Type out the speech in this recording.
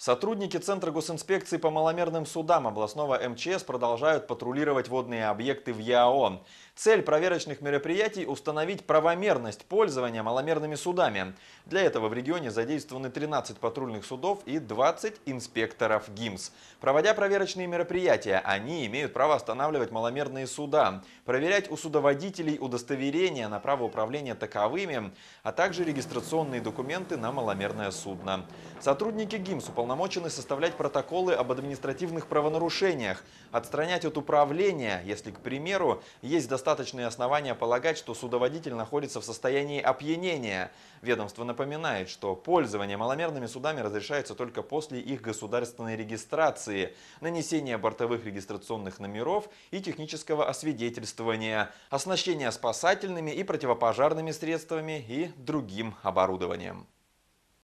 Сотрудники Центра госинспекции по маломерным судам областного МЧС продолжают патрулировать водные объекты в ЯО. А Цель проверочных мероприятий – установить правомерность пользования маломерными судами. Для этого в регионе задействованы 13 патрульных судов и 20 инспекторов ГИМС. Проводя проверочные мероприятия, они имеют право останавливать маломерные суда, проверять у судоводителей удостоверения на право управления таковыми, а также регистрационные документы на маломерное судно. Сотрудники ГИМС уполномочены уполномочены составлять протоколы об административных правонарушениях, отстранять от управления, если, к примеру, есть достаточные основания полагать, что судоводитель находится в состоянии опьянения. Ведомство напоминает, что пользование маломерными судами разрешается только после их государственной регистрации, нанесения бортовых регистрационных номеров и технического освидетельствования, оснащения спасательными и противопожарными средствами и другим оборудованием.